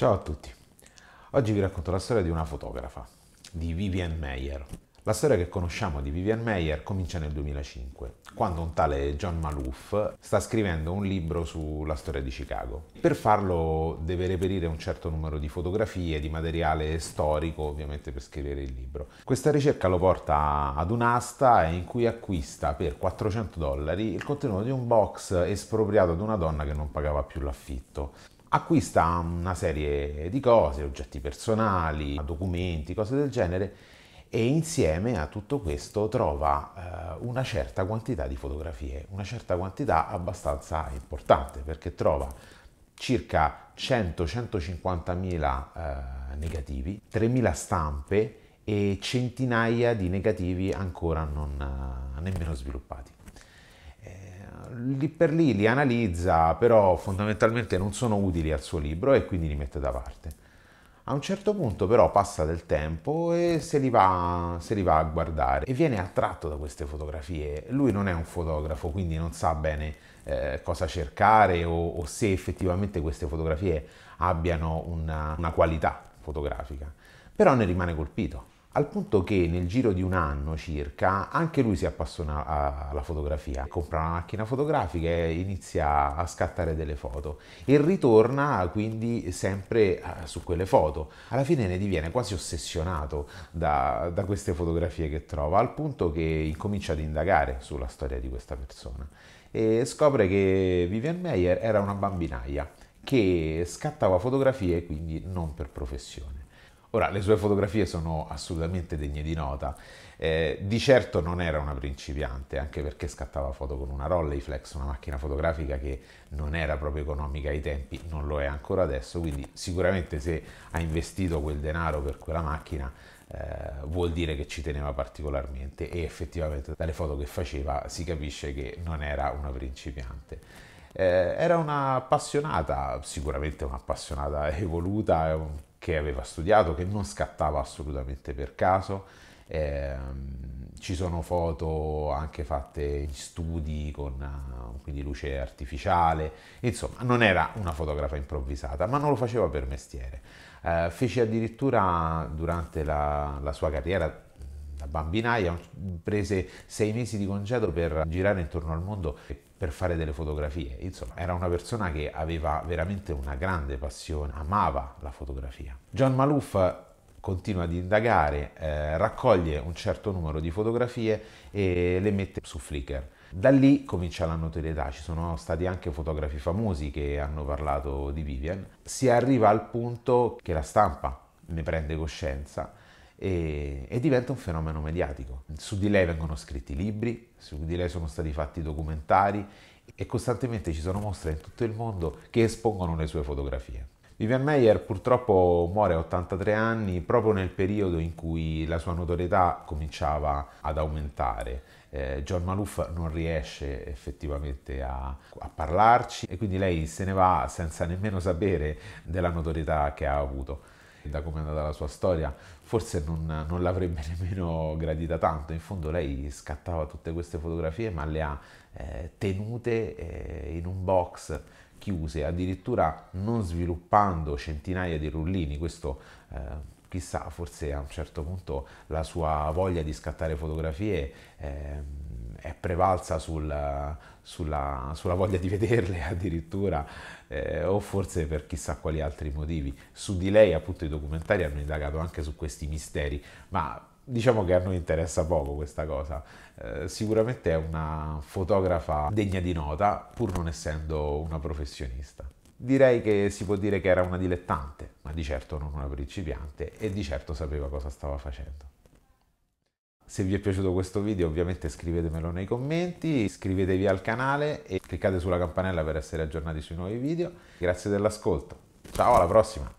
Ciao a tutti. Oggi vi racconto la storia di una fotografa, di Vivian Meyer. La storia che conosciamo di Vivian Meyer comincia nel 2005, quando un tale John Malouf sta scrivendo un libro sulla storia di Chicago. Per farlo deve reperire un certo numero di fotografie, di materiale storico, ovviamente per scrivere il libro. Questa ricerca lo porta ad un'asta in cui acquista per 400 dollari il contenuto di un box espropriato ad una donna che non pagava più l'affitto acquista una serie di cose, oggetti personali, documenti, cose del genere e insieme a tutto questo trova eh, una certa quantità di fotografie, una certa quantità abbastanza importante perché trova circa 100-150 mila eh, negativi, 3.000 stampe e centinaia di negativi ancora non, eh, nemmeno sviluppati. Eh, lì per lì li analizza, però fondamentalmente non sono utili al suo libro e quindi li mette da parte. A un certo punto però passa del tempo e se li, va, se li va a guardare e viene attratto da queste fotografie. Lui non è un fotografo, quindi non sa bene eh, cosa cercare o, o, se effettivamente queste fotografie abbiano una, una qualità fotografica, però ne rimane colpito al punto che nel giro di un anno circa anche lui si appassiona alla fotografia, compra una macchina fotografica e inizia a scattare delle foto e ritorna quindi sempre eh, su quelle foto. Alla fine ne diviene quasi ossessionato da, da queste fotografie che trova, al punto che incomincia ad indagare sulla storia di questa persona e scopre che Vivian Meyer era una bambinaia che scattava fotografie quindi non per professione. Ora, le sue fotografie sono assolutamente degne di nota. Eh, di certo non era una principiante, anche perché scattava foto con una Rolleiflex, una macchina fotografica che non era proprio economica ai tempi, non lo è ancora adesso, quindi sicuramente se ha investito quel denaro per quella macchina eh, vuol dire che ci teneva particolarmente e effettivamente dalle foto che faceva si capisce che non era una principiante. Eh, era appassionata, sicuramente un'appassionata evoluta, che aveva studiato, che non scattava assolutamente per caso. Eh, ci sono foto anche fatte in studi con eh, quindi luce artificiale, insomma non era una fotografa improvvisata, ma non lo faceva per mestiere. Eh, fece addirittura durante la, la sua carriera da bambinaia, prese sei mesi di congedo per girare intorno al mondo per fare delle fotografie. Insomma, era una persona che aveva veramente una grande passione, amava la fotografia. John Malouf continua ad indagare, eh, raccoglie un certo numero di fotografie e le mette su Flickr. Da lì comincia la notorietà, ci sono stati anche fotografi famosi che hanno parlato di Vivian. Si arriva al punto che la stampa ne prende coscienza e, e, diventa un fenomeno mediatico. Su di lei vengono scritti libri, su di lei sono stati fatti documentari e costantemente ci sono mostre in tutto il mondo che espongono le sue fotografie. Vivian Meyer purtroppo muore a 83 anni proprio nel periodo in cui la sua notorietà cominciava ad aumentare. Eh, John Malouf non riesce effettivamente a, a parlarci e quindi lei se ne va senza nemmeno sapere della notorietà che ha avuto da come è andata la sua storia, forse non, non l'avrebbe nemmeno gradita tanto. In fondo lei scattava tutte queste fotografie ma le ha eh, tenute eh, in un box chiuse, addirittura non sviluppando centinaia di rullini. Questo eh, chissà, forse a un certo punto la sua voglia di scattare fotografie ehm, è prevalsa sul, sulla, sulla, voglia di vederle addirittura eh, o forse per chissà quali altri motivi. Su di lei appunto i documentari hanno indagato anche su questi misteri, ma diciamo che a noi interessa poco questa cosa. Eh, sicuramente è una fotografa degna di nota pur non essendo una professionista. Direi che si può dire che era una dilettante, ma di certo non una principiante e di certo sapeva cosa stava facendo. Se vi è piaciuto questo video ovviamente scrivetemelo nei commenti, iscrivetevi al canale e cliccate sulla campanella per essere aggiornati sui nuovi video. Grazie dell'ascolto, ciao alla prossima!